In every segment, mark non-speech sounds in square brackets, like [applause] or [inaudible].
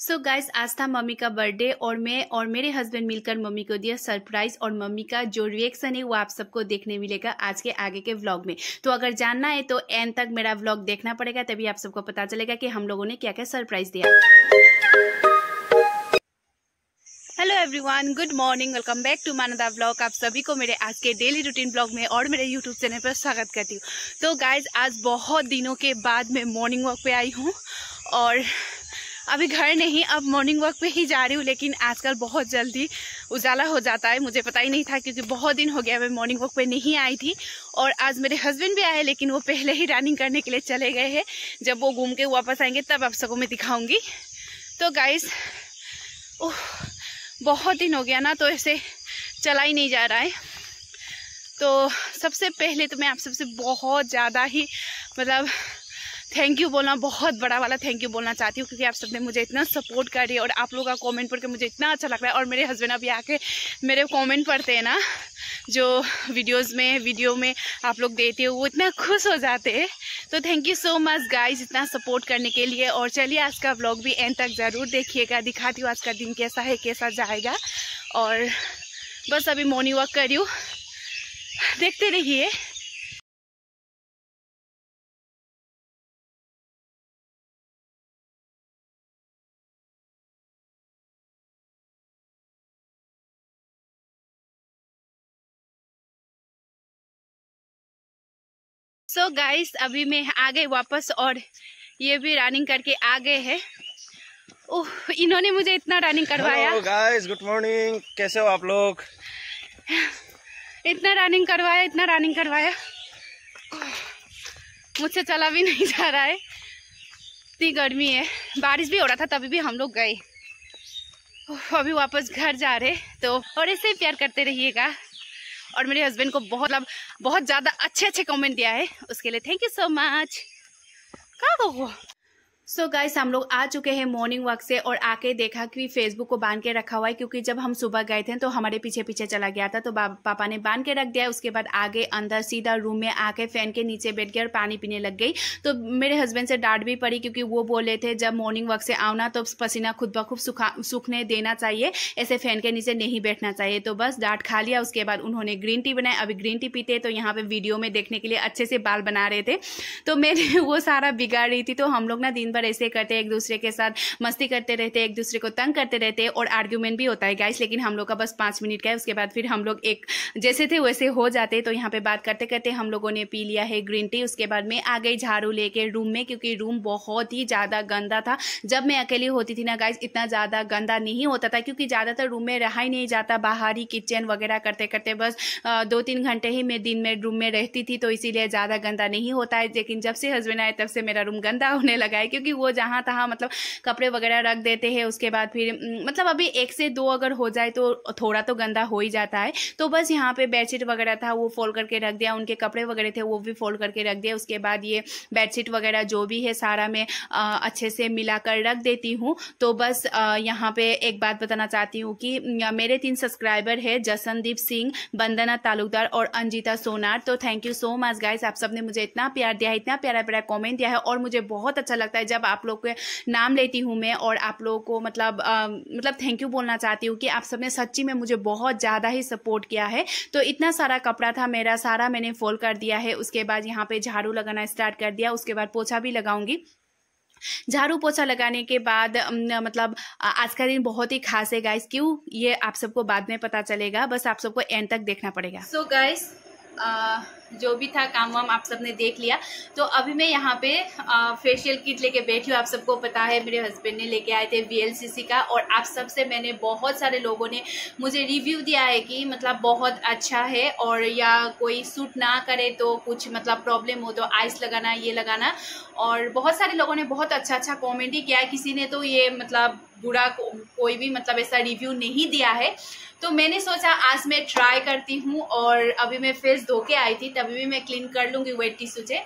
So guys आज था mummy का बर्थडे और मैं और मेरे हस्बैंड मिलकर मम्मी को दिया सरप्राइज और मम्मी का जो रिएक्शन है वो आप सबको देखने मिलेगा आज के आगे के व्लॉग में तो अगर जानना है तो एंड तक मेरा व्लॉग देखना पड़ेगा तभी आप सबको पता चलेगा कि हम लोगों ने क्या क्या सरप्राइज दिया hello everyone good morning welcome back to मानदा ब्लॉग आप सभी को मेरे आज के डेली रूटीन ब्लॉग में और मेरे यूट्यूब चैनल पर स्वागत करती हूँ तो गाइज आज बहुत दिनों के बाद मैं मॉर्निंग वॉक पे आई हूँ और अभी घर नहीं अब मॉर्निंग वॉक पे ही जा रही हूँ लेकिन आजकल बहुत जल्दी उजाला हो जाता है मुझे पता ही नहीं था क्योंकि बहुत दिन हो गया मैं मॉर्निंग वॉक पे नहीं आई थी और आज मेरे हस्बैंड भी आए लेकिन वो पहले ही रनिंग करने के लिए चले गए हैं जब वो घूम के वापस आएंगे तब आप सबको मैं दिखाऊंगी तो गाइस ओह बहुत दिन हो गया ना तो ऐसे चला ही नहीं जा रहा है तो सबसे पहले तो मैं आप सबसे बहुत ज़्यादा ही मतलब थैंक यू बोलना बहुत बड़ा वाला थैंक यू बोलना चाहती हूँ क्योंकि आप सबने मुझे इतना सपोर्ट कर रही है और आप लोगों का कॉमेंट पढ़ के मुझे इतना अच्छा लग रहा है और मेरे हस्बैंड अभी आके मेरे कॉमेंट पढ़ते हैं ना जो वीडियोस में वीडियो में आप लोग देते हो वो इतना खुश हो जाते हैं तो thank you so much guys इतना सपोर्ट करने के लिए और चलिए आज का ब्लॉग भी एंड तक ज़रूर देखिएगा दिखाती हूँ आज का दिन कैसा है कैसा जाएगा और बस अभी मॉर्निंग वॉक करी देखते रहिए सो so गाइस अभी मैं आ गई वापस और ये भी रनिंग करके आ गए हैं ओह इन्होंने मुझे इतना रनिंग करवाया गाइस गुड मॉर्निंग कैसे हो आप लोग इतना रनिंग करवाया इतना रनिंग करवाया मुझसे चला भी नहीं जा रहा है इतनी गर्मी है बारिश भी हो रहा था तभी भी हम लोग गए अभी वापस घर जा रहे तो और ऐसे ही प्यार करते रहिएगा और मेरे हस्बैंड को बहुत मतलब बहुत ज़्यादा अच्छे अच्छे कमेंट दिया है उसके लिए थैंक यू सो मच कहा सो so गाइस हम लोग आ चुके हैं मॉर्निंग वॉक से और आके देखा कि फेसबुक को बांध के रखा हुआ है क्योंकि जब हम सुबह गए थे तो हमारे पीछे पीछे चला गया था तो पापा ने बांध के रख दिया उसके बाद आगे अंदर सीधा रूम में आके फैन के नीचे बैठ गया और पानी पीने लग गई तो मेरे हस्बैंड से डांट भी पड़ी क्योंकि वो बोले थे जब मॉर्निंग वॉक से आना तो पसीना खुद ब खुद सुखा सूखने देना चाहिए ऐसे फैन के नीचे नहीं बैठना चाहिए तो बस डांट खा लिया उसके बाद उन्होंने ग्रीन टी बनाया अभी ग्रीन टी पीते तो यहाँ पर वीडियो में देखने के लिए अच्छे से बाल बना रहे थे तो मेरे [laughs] वो सारा बिगाड़ रही थी तो हम लोग ना दिन भर ऐसे करते एक दूसरे के साथ मस्ती करते रहते एक दूसरे को तंग करते रहते और आर्ग्यूमेंट भी होता है गाइस लेकिन हम लोग का बस पाँच मिनट का है उसके बाद फिर हम लोग एक जैसे थे वैसे हो जाते तो यहाँ पे बात करते करते हम लोगों ने पी लिया है ग्रीन टी उसके बाद मैं आ गई झाड़ू लेके रूम में क्योंकि रूम बहुत ही ज़्यादा गंदा था जब मैं अकेली होती थी ना गाइस इतना ज़्यादा गंदा नहीं होता था क्योंकि ज़्यादातर रूम में रहा ही नहीं जाता बाहर ही किचन वगैरह करते करते बस दो तीन घंटे ही मैं दिन में रूम में रहती थी तो इसीलिए ज़्यादा गंदा नहीं होता है लेकिन जब से हस्बैंड आए तब से मेरा रूम गंदा होने लगा है क्योंकि क्योंकि वो जहाँ तहाँ मतलब कपड़े वगैरह रख देते हैं उसके बाद फिर मतलब अभी एक से दो अगर हो जाए तो थोड़ा तो गंदा हो ही जाता है तो बस यहाँ पे बेडशीट वगैरह था वो फोल्ड करके रख दिया उनके कपड़े वगैरह थे वो भी फोल्ड करके रख दिया उसके बाद ये बेडशीट वगैरह जो भी है सारा मैं अच्छे से मिलाकर रख देती हूँ तो बस यहाँ पे एक बात बताना चाहती हूँ कि मेरे तीन सब्सक्राइबर है जसनदीप सिंह बंदना तालुकदार और अंजिता सोनार तो thank you so much guys आप सबने मुझे इतना प्यार दिया है इतना प्यारा प्यारा कॉमेंट दिया है और मुझे बहुत अच्छा लगता है जब जब आप लोग के नाम लेती हूँ मैं और आप लोगों को मतलब आ, मतलब थैंक यू बोलना चाहती हूँ कि आप सबने सच्ची में मुझे बहुत ज़्यादा ही सपोर्ट किया है तो इतना सारा कपड़ा था मेरा सारा मैंने फोल्ड कर दिया है उसके बाद यहाँ पे झाड़ू लगाना स्टार्ट कर दिया उसके बाद पोछा भी लगाऊंगी झाड़ू पोछा लगाने के बाद मतलब आज का दिन बहुत ही खास है गाइस क्यों ये आप सबको बाद में पता चलेगा बस आप सबको एंड तक देखना पड़ेगा सो so गाइस जो भी था काम वाम आप सबने देख लिया तो अभी मैं यहाँ पे फेशियल किट लेके बैठी हूँ आप सबको पता है मेरे हस्बैंड ने लेके आए थे वी का और आप सब से मैंने बहुत सारे लोगों ने मुझे रिव्यू दिया है कि मतलब बहुत अच्छा है और या कोई सूट ना करे तो कुछ मतलब प्रॉब्लम हो तो आइस लगाना ये लगाना और बहुत सारे लोगों ने बहुत अच्छा अच्छा कॉमेंट ही किया किसी ने तो ये मतलब बुरा को, कोई भी मतलब ऐसा रिव्यू नहीं दिया है तो मैंने सोचा आज मैं ट्राई करती हूँ और अभी मैं फेस धो के आई थी तभी भी मैं क्लीन कर लूँगी वेट टिश्यू से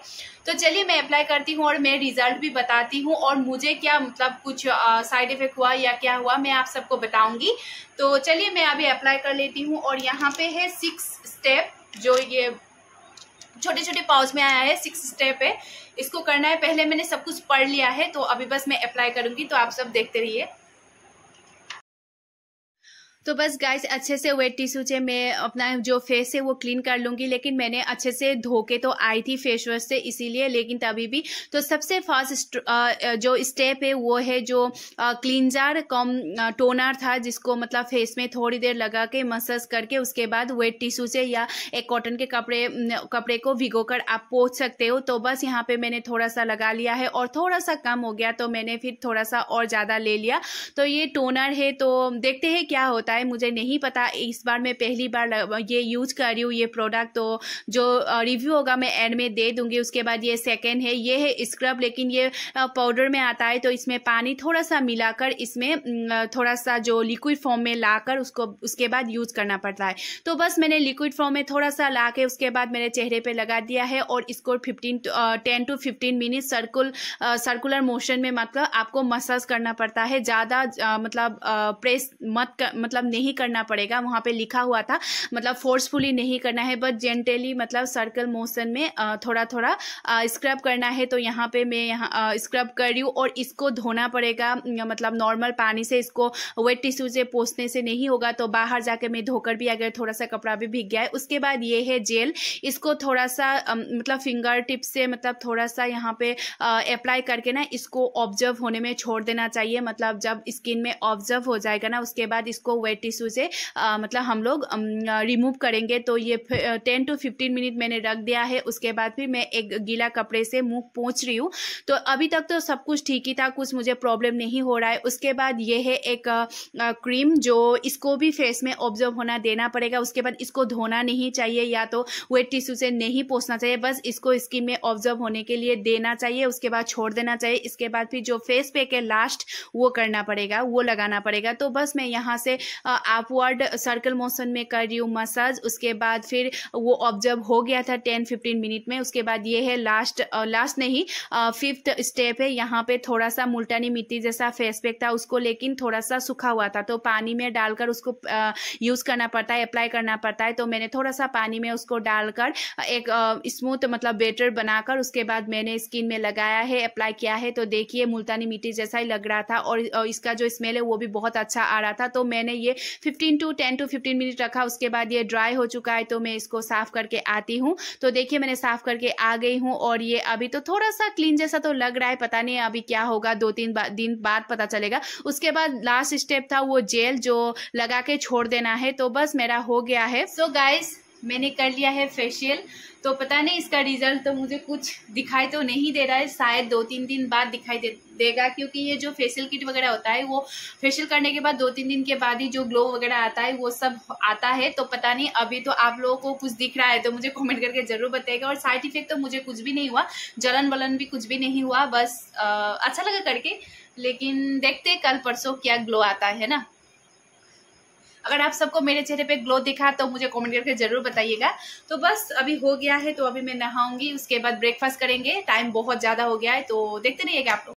तो चलिए मैं अप्लाई करती हूँ और मैं रिजल्ट भी बताती हूँ और मुझे क्या मतलब कुछ साइड इफ़ेक्ट हुआ या क्या हुआ मैं आप सबको बताऊँगी तो चलिए मैं अभी अप्लाई कर लेती हूँ और यहाँ पे है सिक्स स्टेप जो ये छोटे छोटे पाउच में आया है सिक्स स्टेप है इसको करना है पहले मैंने सब कुछ पढ़ लिया है तो अभी बस मैं अप्लाई करूंगी तो आप सब देखते रहिए तो बस गाइस अच्छे से वेट टिश्यू से मैं अपना जो फेस है वो क्लीन कर लूँगी लेकिन मैंने अच्छे से धो के तो आई थी फेस वॉश से इसीलिए लेकिन तभी भी तो सबसे फास्ट जो स्टेप है वो है जो क्लिनजर कम टोनर था जिसको मतलब फेस में थोड़ी देर लगा के मसाज करके उसके बाद वेट टिश्यू से या एक कॉटन के कपड़े कपड़े को भिगो कर आप पोच सकते हो तो बस यहाँ पर मैंने थोड़ा सा लगा लिया है और थोड़ा सा कम हो गया तो मैंने फिर थोड़ा सा और ज़्यादा ले लिया तो ये टोनर है तो देखते हैं क्या होता बताएं मुझे नहीं पता इस बार मैं पहली बार ये यूज कर रही हूँ ये प्रोडक्ट तो जो रिव्यू होगा मैं एंड में दे दूंगी उसके बाद ये सेकेंड है ये है स्क्रब लेकिन ये पाउडर में आता है तो इसमें पानी थोड़ा सा मिलाकर इसमें थोड़ा सा जो लिक्विड फॉर्म में लाकर उसको उसके बाद यूज करना पड़ता है तो बस मैंने लिक्विड फॉर्म में थोड़ा सा ला के उसके बाद मेरे चेहरे पे लगा दिया है और इसको fifteen ten to fifteen minute circular circular motion में मतलब आपको मसाज करना पड़ता है ज़्यादा मतलब प्रेस मत कर, मतलब मतलब नहीं करना पड़ेगा वहां पे लिखा हुआ था मतलब फोर्सफुली नहीं करना है बट जेंटली मतलब सर्कल मोशन में थोड़ा थोड़ा स्क्रब करना है तो यहाँ पे मैं यहाँ स्क्रब कर रही हूँ और इसको धोना पड़ेगा मतलब नॉर्मल पानी से इसको वेट टिश्यू से पोसने से नहीं होगा तो बाहर जाके मैं धोकर भी अगर थोड़ा सा कपड़ा भी भीग गया है उसके बाद ये है जेल इसको थोड़ा सा मतलब फिंगर टिप से मतलब थोड़ा सा यहाँ पे अप्लाई करके ना इसको ऑब्जर्व होने में छोड़ देना चाहिए मतलब जब स्किन में ऑब्जर्व हो जाएगा ना उसके बाद इसको वेट टिश्यू से मतलब हम लोग रिमूव करेंगे तो ये टेन टू फिफ्टीन मिनट मैंने रख दिया है उसके बाद फिर मैं एक गीला कपड़े से मुँह पहुँच रही हूँ तो अभी तक तो सब कुछ ठीक ही था कुछ मुझे प्रॉब्लम नहीं हो रहा है उसके बाद ये है एक क्रीम जो इसको भी फेस में ऑब्जर्व होना देना पड़ेगा उसके बाद इसको धोना नहीं चाहिए या तो वेट टिश्यू से नहीं पोसना चाहिए बस इसको स्किन में ऑब्जर्व होने के लिए देना चाहिए उसके बाद छोड़ देना चाहिए इसके बाद फिर जो फेस पैक है लास्ट वो करना पड़ेगा वो लगाना पड़ेगा तो बस मैं यहाँ से अपवर्ड सर्कल मोशन में कर रही हूँ मसाज उसके बाद फिर वो ऑब्जर्व हो गया था टेन फिफ्टीन मिनट में उसके बाद ये है लास्ट लास्ट नहीं फिफ्थ स्टेप है यहाँ पे थोड़ा सा मुल्टानी मिट्टी जैसा फेस पैक था उसको लेकिन थोड़ा सा सूखा हुआ था तो पानी में डालकर उसको यूज़ करना पड़ता है अप्लाई करना पड़ता है तो मैंने थोड़ा सा पानी में उसको डालकर एक स्मूथ मतलब बेटर बनाकर उसके बाद मैंने स्किन में लगाया है अप्लाई किया है तो देखिए मुल्तानी मिट्टी जैसा ही लग रहा था और इसका जो स्मेल है वो भी बहुत अच्छा आ रहा था तो मैंने ये ये fifteen to ten to fifteen minute रखा उसके बाद ये ड्राई हो चुका है तो मैं इसको साफ करके आती हूँ तो देखिए मैंने साफ करके आ गई हूँ और ये अभी तो थोड़ा सा क्लीन जैसा तो लग रहा है पता नहीं अभी क्या होगा दो तीन बा, दिन बाद पता चलेगा उसके बाद लास्ट स्टेप था वो जेल जो लगा के छोड़ देना है तो बस मेरा हो गया है सो so गाइस मैंने कर लिया है फेशियल तो पता नहीं इसका रिज़ल्ट तो मुझे कुछ दिखाई तो नहीं दे रहा है शायद दो तीन दिन बाद दिखाई दे देगा क्योंकि ये जो फेशियल किट वगैरह होता है वो फेशियल करने के बाद दो तीन दिन के बाद ही जो ग्लो वगैरह आता है वो सब आता है तो पता नहीं अभी तो आप लोगों को कुछ दिख रहा है तो मुझे कमेंट करके ज़रूर बताएगा और साइड इफेक्ट तो मुझे कुछ भी नहीं हुआ जलन वलन भी कुछ भी नहीं हुआ बस आ, अच्छा लगा करके लेकिन देखते कल परसों क्या ग्लो आता है ना अगर आप सबको मेरे चेहरे पे ग्लो दिखा तो मुझे कमेंट करके जरूर बताइएगा तो बस अभी हो गया है तो अभी मैं नहाऊंगी उसके बाद ब्रेकफास्ट करेंगे टाइम बहुत ज़्यादा हो गया है तो देखते रहिएगा आप लोग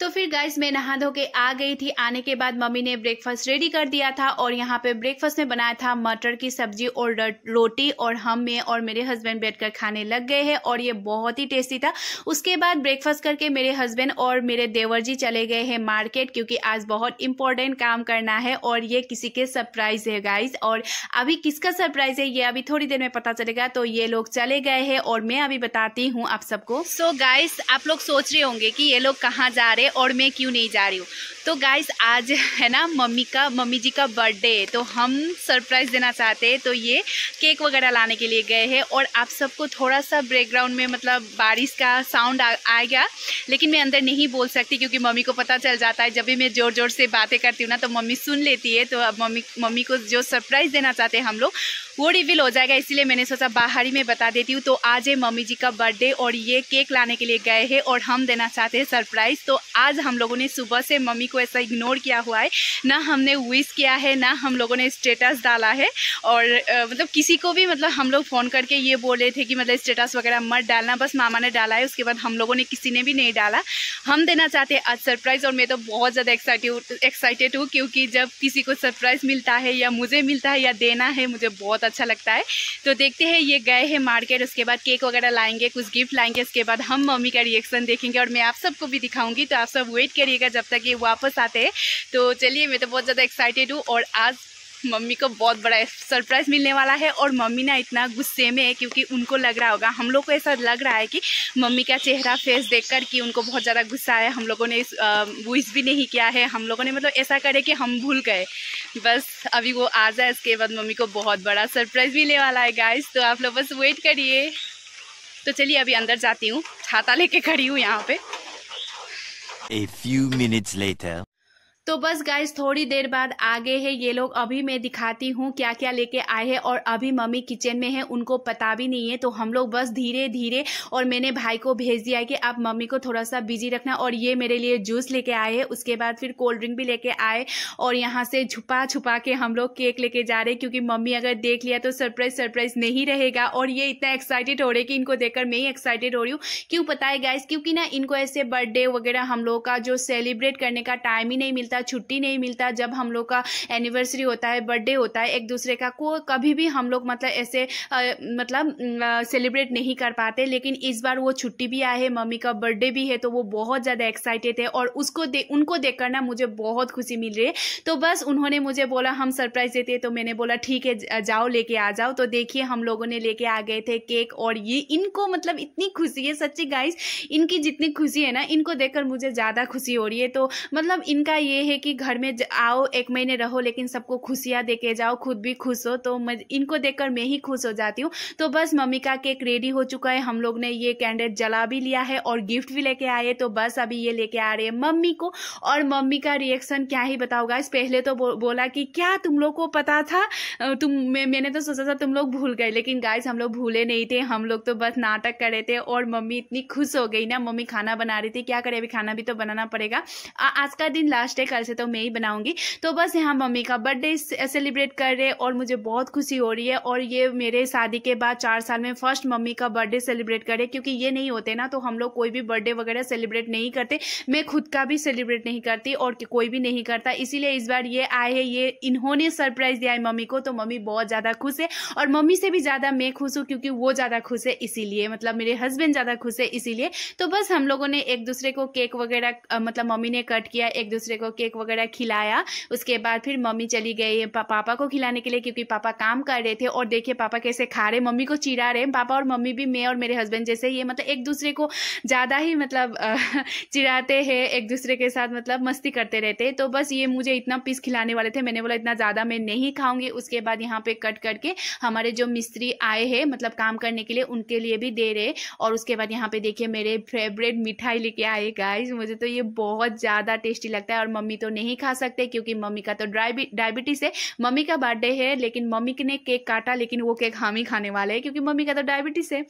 तो फिर गाइज मैं नहा धो के आ गई थी आने के बाद मम्मी ने ब्रेकफास्ट रेडी कर दिया था और यहाँ पे ब्रेकफास्ट में बनाया था मटर की सब्जी और रोटी और हम मैं और मेरे हस्बैंड बैठकर खाने लग गए हैं और ये बहुत ही टेस्टी था उसके बाद ब्रेकफास्ट करके मेरे हस्बैंड और मेरे देवर जी चले गए हैं मार्केट क्योंकि आज बहुत इंपॉर्टेंट काम करना है और ये किसी के सरप्राइज है गाइज और अभी किसका सरप्राइज है ये अभी थोड़ी देर में पता चलेगा तो ये लोग चले गए है और मैं अभी बताती हूँ आप सबको सो so गाइज आप लोग सोच रहे होंगे कि ये लोग कहाँ जा रहे और मैं क्यों नहीं जा रही हूँ तो गाइस आज है ना मम्मी का मम्मी जी का बर्थडे है तो हम सरप्राइज़ देना चाहते हैं तो ये केक वगैरह लाने के लिए गए हैं और आप सबको थोड़ा सा बैकग्राउंड में मतलब बारिश का साउंड आ गया लेकिन मैं अंदर नहीं बोल सकती क्योंकि मम्मी को पता चल जाता है जब भी मैं ज़ोर ज़ोर से बातें करती हूँ ना तो मम्मी सुन लेती है तो अब मम्मी मम्मी को जो सरप्राइज़ देना चाहते हैं हम लोग वो रिविल हो जाएगा इसीलिए मैंने सोचा बाहर ही में बता देती हूँ तो आज है मम्मी जी का बर्थडे और ये केक लाने के लिए गए हैं और हम देना चाहते हैं सरप्राइज़ तो आज हम लोगों ने सुबह से मम्मी को ऐसा इग्नोर किया हुआ है ना हमने विश किया है ना हम लोगों ने स्टेटस डाला है और आ, मतलब किसी को भी मतलब हम लोग फ़ोन करके ये बोल रहे थे कि मतलब स्टेटस वगैरह मत डालना बस मामा ने डाला है उसके बाद हम लोगों ने किसी ने भी नहीं डाला हम देना चाहते हैं आज सरप्राइज़ और मैं तो बहुत ज़्यादा एक्साइटेड एक्साइटेड हूँ क्योंकि जब किसी को सरप्राइज़ मिलता है या मुझे मिलता है या देना है मुझे बहुत अच्छा लगता है तो देखते हैं ये गए हैं मार्केट उसके बाद केक वगैरह लाएंगे कुछ गिफ्ट लाएंगे उसके बाद हम मम्मी का रिएक्शन देखेंगे और मैं आप सबको भी दिखाऊंगी तो आप सब वेट करिएगा जब तक ये वापस आते हैं तो चलिए मैं तो बहुत ज़्यादा एक्साइटेड हूँ और आज मम्मी को बहुत बड़ा सरप्राइज़ मिलने वाला है और मम्मी ना इतना गुस्से में है क्योंकि उनको लग रहा होगा हम लोग को ऐसा लग रहा है कि मम्मी का चेहरा फेस देखकर कि उनको बहुत ज़्यादा गुस्सा आया हम लोगों ने इस विश भी नहीं किया है हम लोगों ने मतलब ऐसा करे कि हम भूल गए बस अभी वो आ जाए इसके बाद मम्मी को बहुत बड़ा सरप्राइज़ मिलने वाला है गाइज तो आप लोग बस वेट करिए तो चलिए अभी अंदर जाती हूँ छाता लेके खड़ी हूँ यहाँ पे A few minutes later. तो बस गाइज थोड़ी देर बाद आगे है ये लोग अभी मैं दिखाती हूँ क्या क्या लेके आए हैं और अभी मम्मी किचन में है उनको पता भी नहीं है तो हम लोग बस धीरे धीरे और मैंने भाई को भेज दिया कि आप मम्मी को थोड़ा सा बिजी रखना और ये मेरे लिए जूस लेके आए हैं उसके बाद फिर कोल्ड ड्रिंक भी लेके आए और यहाँ से छुपा छुपा के हम लोग केक लेके जा रहे क्योंकि मम्मी अगर देख लिया तो सरप्राइज सरप्राइज नहीं रहेगा और ये इतना एक्साइटेड हो रहे कि इनको देखकर मैं ही एक्साइटेड हो रही हूँ क्यों पता है गाइज क्योंकि ना इनको ऐसे बर्थडे वगैरह हम लोग का जो सेलिब्रेट करने का टाइम ही नहीं मिलता मिलता छुट्टी नहीं मिलता जब हम लोग का एनिवर्सरी होता है बर्थडे होता है एक दूसरे का को कभी भी हम लोग मतलब ऐसे आ, मतलब सेलिब्रेट नहीं कर पाते लेकिन इस बार वो छुट्टी भी आए मम्मी का बर्थडे भी है तो वो बहुत ज़्यादा एक्साइटेड है और उसको दे उनको देख कर ना मुझे बहुत खुशी मिल रही है तो बस उन्होंने मुझे बोला हम सरप्राइज़ देते तो मैंने बोला ठीक है जाओ लेके आ जाओ तो देखिए हम लोगों ने लेके आ गए थे केक और ये इनको मतलब इतनी खुशी है सच्ची गाइस इनकी जितनी खुशी है ना इनको देखकर मुझे ज़्यादा खुशी हो रही है तो मतलब इनका ये है कि घर में आओ एक महीने रहो लेकिन सबको खुशियाँ देके जाओ खुद भी खुश हो तो मैं इनको देखकर मैं ही खुश हो जाती हूँ तो बस मम्मी का केक रेडी हो चुका है हम लोग ने ये कैंडल जला भी लिया है और गिफ्ट भी लेके आए तो बस अभी ये लेके आ रहे हैं मम्मी को और मम्मी का रिएक्शन क्या ही बताओगा इस पहले तो बो, बोला कि क्या तुम लोग को पता था तुम मैं, मैंने तो सोचा था तुम लोग भूल गए लेकिन गाइस हम लोग भूले नहीं थे हम लोग तो बस नाटक कर रहे थे और मम्मी इतनी खुश हो गई ना मम्मी खाना बना रही थी क्या करे अभी खाना भी तो बनाना पड़ेगा आज का दिन लास्ट है कल से तो मैं ही बनाऊंगी तो बस यहाँ मम्मी का बर्थडे सेलिब्रेट कर रहे और मुझे बहुत खुशी हो रही है और ये मेरे शादी के बाद चार साल में फर्स्ट मम्मी का बर्थडे सेलिब्रेट करे क्योंकि ये नहीं होते ना तो हम लोग कोई भी बर्थडे वगैरह सेलिब्रेट नहीं करते मैं खुद का भी सेलिब्रेट नहीं करती और कोई भी नहीं करता इसीलिए इस बार ये आए है ये इन्होंने सरप्राइज दिया है मम्मी को तो मम्मी बहुत ज़्यादा खुश है और मम्मी से भी ज़्यादा मैं खुश हूँ क्योंकि वो ज़्यादा खुश है इसीलिए मतलब मेरे हस्बैंड ज़्यादा खुश है इसीलिए तो बस हम लोगों ने एक दूसरे को केक वगैरह मतलब मम्मी ने कट किया एक दूसरे को केक वगैरह खिलाया उसके बाद फिर मम्मी चली गई पा, पापा को खिलाने के लिए क्योंकि पापा काम कर रहे थे और देखिए पापा कैसे खा रहे मम्मी को चिरा रहे पापा और मम्मी भी मैं और मेरे हस्बैंड जैसे ये मतलब एक दूसरे को ज़्यादा ही मतलब [laughs] चिराते हैं एक दूसरे के साथ मतलब मस्ती करते रहते हैं तो बस ये मुझे इतना पीस खिलाने वाले थे मैंने बोला इतना ज़्यादा मैं नहीं खाऊंगी उसके बाद यहाँ पे कट करके हमारे जो मिस्त्री आए हैं मतलब काम करने के लिए उनके लिए भी दे रहे और उसके बाद यहाँ पे देखिए मेरे फेवरेट मिठाई लेके आए गाइस मुझे तो ये बहुत ज़्यादा टेस्टी लगता है और मम्मी मम्मी तो नहीं खा सकते क्योंकि मम्मी का तो डायबिटीज़ है मम्मी का बर्थडे है लेकिन मम्मी ने केक काटा लेकिन वो केक हम ही खाने वाले हैं क्योंकि मम्मी का तो डायबिटीज़ है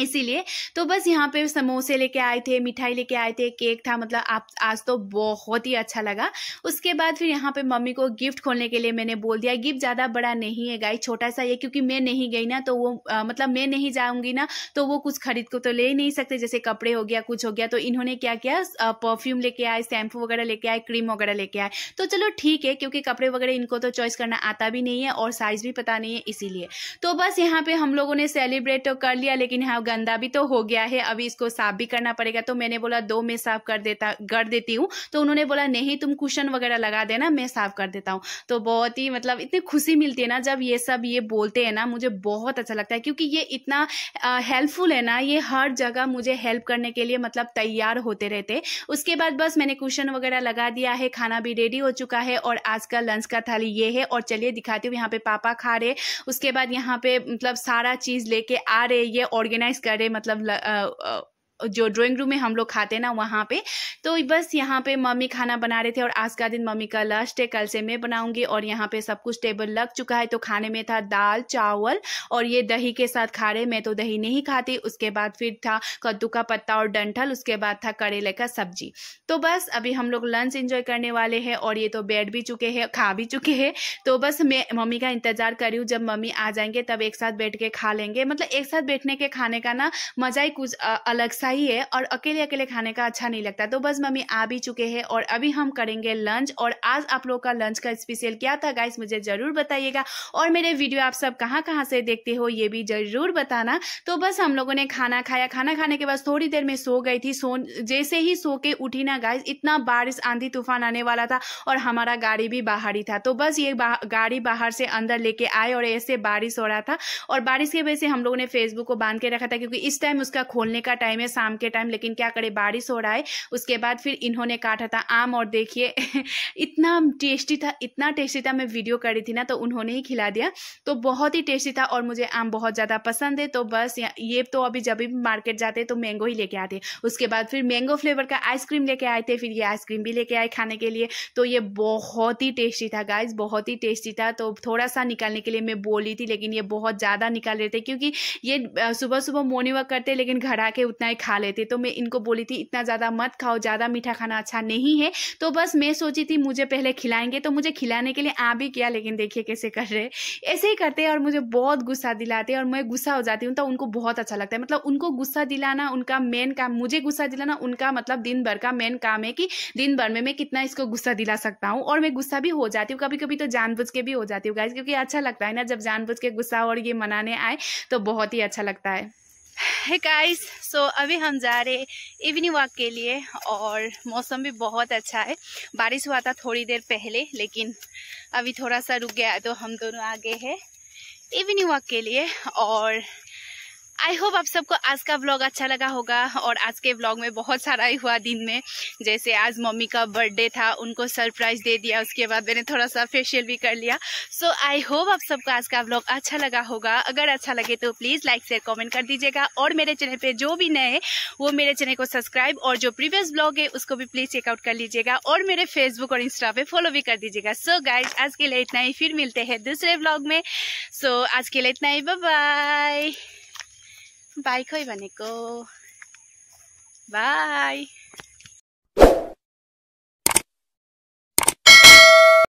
इसीलिए तो बस यहाँ पे समोसे लेके आए थे मिठाई लेके आए थे केक था मतलब आप आज तो बहुत ही अच्छा लगा उसके बाद फिर यहाँ पे मम्मी को गिफ्ट खोलने के लिए मैंने बोल दिया गिफ्ट ज़्यादा बड़ा नहीं है गाई छोटा सा ये क्योंकि मैं नहीं गई ना तो वो आ, मतलब मैं नहीं जाऊँगी ना तो वो कुछ खरीद को तो ले ही नहीं सकते जैसे कपड़े हो गया कुछ हो गया तो इन्होंने क्या किया परफ्यूम लेके आए शैम्पू वगैरह लेके आए क्रीम वगैरह लेके आए तो चलो ठीक है क्योंकि कपड़े वगैरह इनको तो चॉइस करना आता भी नहीं है और साइज़ भी पता नहीं है इसीलिए तो बस यहाँ पर हम लोगों ने सेलिब्रेट तो कर लिया लेकिन यहाँ गंदा भी तो हो गया है अभी इसको साफ भी करना पड़ेगा तो मैंने बोला दो मैं साफ कर देता कर देती हूँ तो उन्होंने बोला नहीं तुम कुशन वगैरह लगा देना मैं साफ कर देता हूँ तो बहुत ही मतलब इतनी खुशी मिलती है ना जब ये सब ये बोलते हैं ना मुझे बहुत अच्छा लगता है क्योंकि ये इतना हेल्पफुल है ना ये हर जगह मुझे हेल्प करने के लिए मतलब तैयार होते रहते उसके बाद बस मैंने कुशन वगैरह लगा दिया है खाना भी रेडी हो चुका है और आज का लंच का थाली ये है और चलिए दिखाती हूँ यहाँ पे पापा खा रहे उसके बाद यहाँ पे मतलब सारा चीज लेके आ रहे ये ऑर्गेनाइज करे मतलब ल, आ, आ, जो ड्राइंग रूम में हम लोग खाते ना वहाँ पे तो बस यहाँ पे मम्मी खाना बना रहे थे और आज का दिन मम्मी का लास्ट है कल से मैं बनाऊंगी और यहाँ पे सब कुछ टेबल लग चुका है तो खाने में था दाल चावल और ये दही के साथ खा रहे मैं तो दही नहीं खाती उसके बाद फिर था कद्दू का पत्ता और डंठल उसके बाद था करेले का सब्जी तो बस अभी हम लोग लंच इंजॉय करने वाले हैं और ये तो बैठ भी चुके हैं खा भी चुके हैं तो बस मैं मम्मी का इंतजार कर रही हूँ जब मम्मी आ जाएंगे तब एक साथ बैठ के खा लेंगे मतलब एक साथ बैठने के खाने का ना मज़ा ही कुछ अलग सा है और अकेले अकेले खाने का अच्छा नहीं लगता तो बस मम्मी आ भी चुके हैं और अभी हम करेंगे लंच और आज आप लोग का लंच का स्पेशल क्या था गाइस मुझे ज़रूर बताइएगा और मेरे वीडियो आप सब कहाँ कहाँ से देखते हो ये भी ज़रूर बताना तो बस हम लोगों ने खाना खाया खाना खाने के बाद थोड़ी देर में सो गई थी सो जैसे ही सो के उठी ना गाइस इतना बारिश आंधी तूफान आने वाला था और हमारा गाड़ी भी बाहर ही था तो बस ये गाड़ी बाहर से अंदर लेके आए और ऐसे बारिश हो रहा था और बारिश की वजह से हम लोगों ने फेसबुक को बांध के रखा था क्योंकि इस टाइम उसका खोलने का टाइम है शाम के टाइम लेकिन क्या करे बारिश हो रहा है उसके बाद फिर इन्होंने काटा था आम और देखिए [laughs] इतना टेस्टी था इतना टेस्टी था मैं वीडियो करी थी ना तो उन्होंने ही खिला दिया तो बहुत ही टेस्टी था और मुझे आम बहुत ज़्यादा पसंद है तो बस ये तो अभी जब भी मार्केट जाते तो मैंगो ही लेके आते उसके बाद फिर मैंगो फ्लेवर का आइसक्रीम लेके आए थे फिर ये आइसक्रीम भी लेके आए खाने के लिए तो ये बहुत ही टेस्टी था गाइज बहुत ही टेस्टी था तो थोड़ा सा निकालने के लिए मैं बोली थी लेकिन ये बहुत ज़्यादा निकाल रहे थे क्योंकि ये सुबह सुबह मॉर्निंग वॉक करते लेकिन घर आके उतना ही खा लेते तो मैं इनको बोली थी इतना ज़्यादा मत खाओ ज़्यादा मीठा खाना अच्छा नहीं है तो बस मैं सोची थी मुझे पहले खिलाएंगे तो मुझे खिलाने के लिए आ भी किया लेकिन देखिए कैसे कर रहे ऐसे ही करते और मुझे बहुत गुस्सा दिलाते और मैं गुस्सा हो जाती हूँ तो उनको बहुत अच्छा लगता है मतलब उनको गुस्सा दिलाना उनका मेन काम मुझे गुस्सा दिलाना उनका मतलब दिन भर का मेन काम है कि दिन भर में मैं कितना इसको गुस्सा दिला सकता हूँ और मैं गुस्सा भी हो जाती हूँ कभी कभी तो जानबूझ के भी हो जाती हूँ गाइज क्योंकि अच्छा लगता है ना जब जानबूझ के गुस्सा और ये मनाने आए तो बहुत ही अच्छा लगता है है गाइस सो अभी हम जा रहे इवनिंग वॉक के लिए और मौसम भी बहुत अच्छा है बारिश हुआ था थोड़ी देर पहले लेकिन अभी थोड़ा सा रुक गया तो हम दोनों आगे हैं इवनिंग वॉक के लिए और आई होप आप सबको आज का व्लॉग अच्छा लगा होगा और आज के व्लॉग में बहुत सारा ही हुआ दिन में जैसे आज मम्मी का बर्थडे था उनको सरप्राइज दे दिया उसके बाद मैंने थोड़ा सा फेशियल भी कर लिया सो आई होप आप सबको आज का व्लॉग अच्छा लगा होगा अगर अच्छा लगे तो प्लीज़ लाइक शेयर कॉमेंट कर दीजिएगा और मेरे चैनल पर जो भी नए हैं वो मेरे चैनल को सब्सक्राइब और जो प्रीवियस ब्लॉग है उसको भी प्लीज़ चेकआउट कर लीजिएगा और मेरे फेसबुक और इंस्टा पे फॉलो भी कर दीजिएगा सो गाइज आज के लिए इतना ही फिर मिलते हैं दूसरे ब्लॉग में सो आज के लिए इतना ही बाय बाई खै भनेको बाई